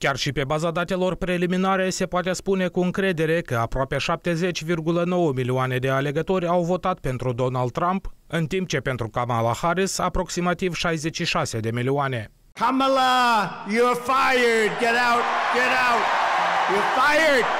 Chiar și pe baza datelor preliminare se poate spune cu încredere că aproape 70,9 milioane de alegători au votat pentru Donald Trump, în timp ce pentru Kamala Harris aproximativ 66 de milioane. Kamala, you're fired! Get out! Get out! You're fired!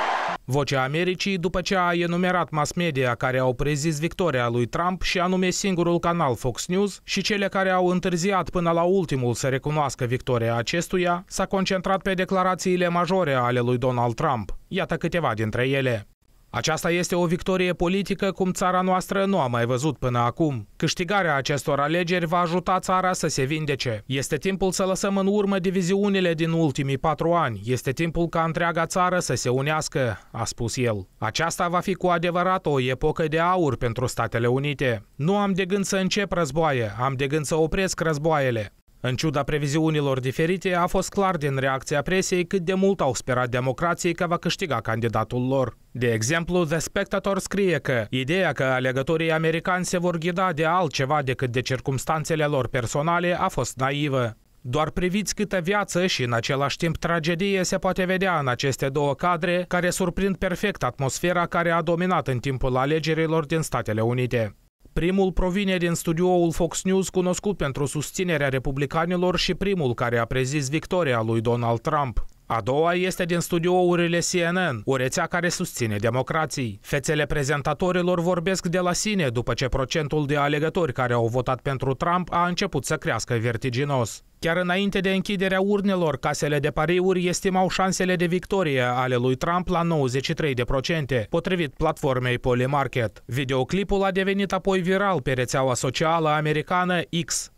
Vocea Americii, după ce a enumerat mass media care au prezis victoria lui Trump și anume singurul canal Fox News și cele care au întârziat până la ultimul să recunoască victoria acestuia, s-a concentrat pe declarațiile majore ale lui Donald Trump. Iată câteva dintre ele. Aceasta este o victorie politică cum țara noastră nu a mai văzut până acum. Câștigarea acestor alegeri va ajuta țara să se vindece. Este timpul să lăsăm în urmă diviziunile din ultimii patru ani. Este timpul ca întreaga țară să se unească, a spus el. Aceasta va fi cu adevărat o epocă de aur pentru Statele Unite. Nu am de gând să încep războaie, am de gând să opresc războaiele. În ciuda previziunilor diferite, a fost clar din reacția presei cât de mult au sperat democrații că va câștiga candidatul lor. De exemplu, The Spectator scrie că ideea că alegătorii americani se vor ghida de altceva decât de circumstanțele lor personale a fost naivă. Doar priviți câtă viață și în același timp tragedie se poate vedea în aceste două cadre care surprind perfect atmosfera care a dominat în timpul alegerilor din Statele Unite. Primul provine din studioul Fox News cunoscut pentru susținerea republicanilor și primul care a prezis victoria lui Donald Trump. A doua este din studiourile CNN, o rețea care susține democrații. Fețele prezentatorilor vorbesc de la sine după ce procentul de alegători care au votat pentru Trump a început să crească vertiginos. Chiar înainte de închiderea urnelor, casele de pariuri estimau șansele de victorie ale lui Trump la 93%, potrivit platformei Polymarket. Videoclipul a devenit apoi viral pe rețeaua socială americană X,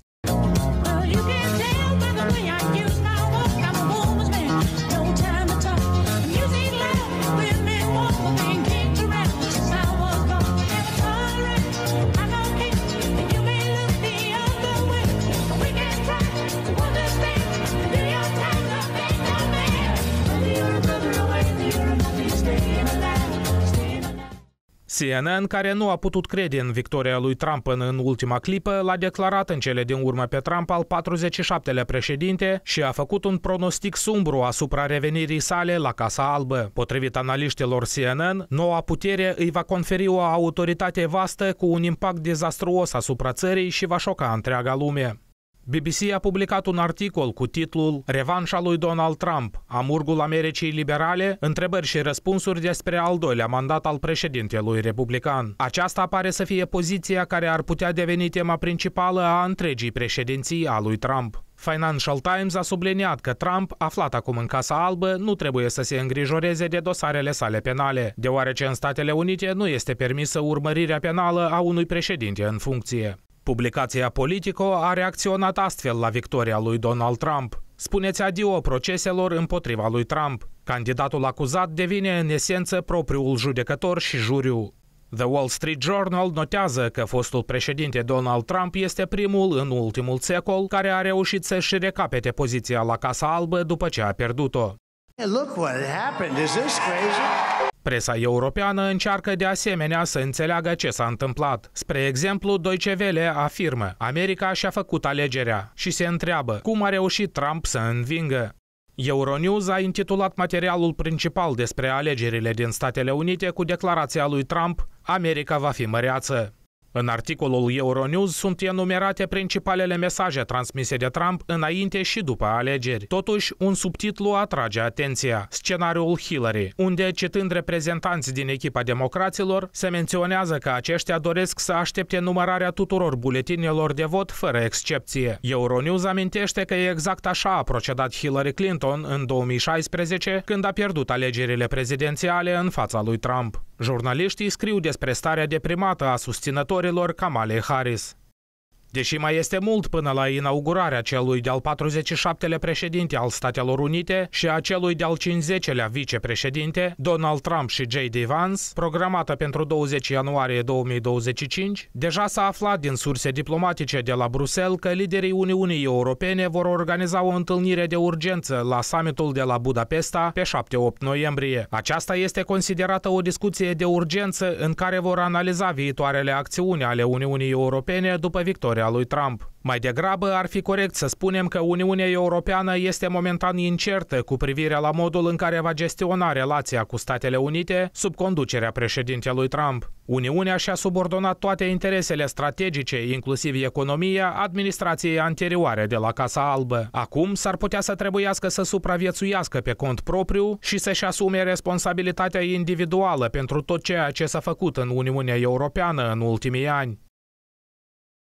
CNN, care nu a putut crede în victoria lui Trump până în ultima clipă, l-a declarat în cele din urmă pe Trump al 47-lea președinte și a făcut un pronostic sumbru asupra revenirii sale la Casa Albă. Potrivit analiștilor CNN, noua putere îi va conferi o autoritate vastă cu un impact dezastruos asupra țării și va șoca întreaga lume. BBC a publicat un articol cu titlul Revanșa lui Donald Trump, amurgul Americii Liberale, întrebări și răspunsuri despre al doilea mandat al președintelui republican. Aceasta pare să fie poziția care ar putea deveni tema principală a întregii președinții a lui Trump. Financial Times a subliniat că Trump, aflat acum în Casa Albă, nu trebuie să se îngrijoreze de dosarele sale penale, deoarece în Statele Unite nu este permisă urmărirea penală a unui președinte în funcție. Publicația Politico a reacționat astfel la victoria lui Donald Trump. Spuneți adio proceselor împotriva lui Trump. Candidatul acuzat devine în esență propriul judecător și juriu. The Wall Street Journal notează că fostul președinte Donald Trump este primul în ultimul secol care a reușit să-și recapete poziția la Casa Albă după ce a pierdut-o. Look what happened. Is this crazy? Presa europeană încearcă de asemenea să înțeleagă ce s-a întâmplat. Spre exemplu, Deutsche Welle afirmă America și-a făcut alegerea și se întreabă cum a reușit Trump să învingă. Euronews a intitulat materialul principal despre alegerile din Statele Unite cu declarația lui Trump America va fi măreață. În articolul Euronews sunt enumerate principalele mesaje transmise de Trump înainte și după alegeri. Totuși, un subtitlu atrage atenția, scenariul Hillary, unde, citând reprezentanți din echipa democraților, se menționează că aceștia doresc să aștepte numărarea tuturor buletinelor de vot fără excepție. Euronews amintește că exact așa a procedat Hillary Clinton în 2016, când a pierdut alegerile prezidențiale în fața lui Trump. Jurnaliștii scriu despre starea deprimată a susținătorilor Kamala Harris. Deși mai este mult până la inaugurarea celui de-al 47-lea președinte al Statelor Unite și a celui de-al 50-lea vicepreședinte, Donald Trump și J.D. Vance, programată pentru 20 ianuarie 2025, deja s-a aflat din surse diplomatice de la Bruxelles că liderii Uniunii Europene vor organiza o întâlnire de urgență la summitul de la Budapesta pe 7-8 noiembrie. Aceasta este considerată o discuție de urgență în care vor analiza viitoarele acțiuni ale Uniunii Europene după victoria a lui Trump. Mai degrabă ar fi corect să spunem că Uniunea Europeană este momentan incertă cu privire la modul în care va gestiona relația cu Statele Unite sub conducerea președintelui Trump. Uniunea și-a subordonat toate interesele strategice, inclusiv economia, administrației anterioare de la Casa Albă. Acum s-ar putea să trebuiască să supraviețuiască pe cont propriu și să-și asume responsabilitatea individuală pentru tot ceea ce s-a făcut în Uniunea Europeană în ultimii ani.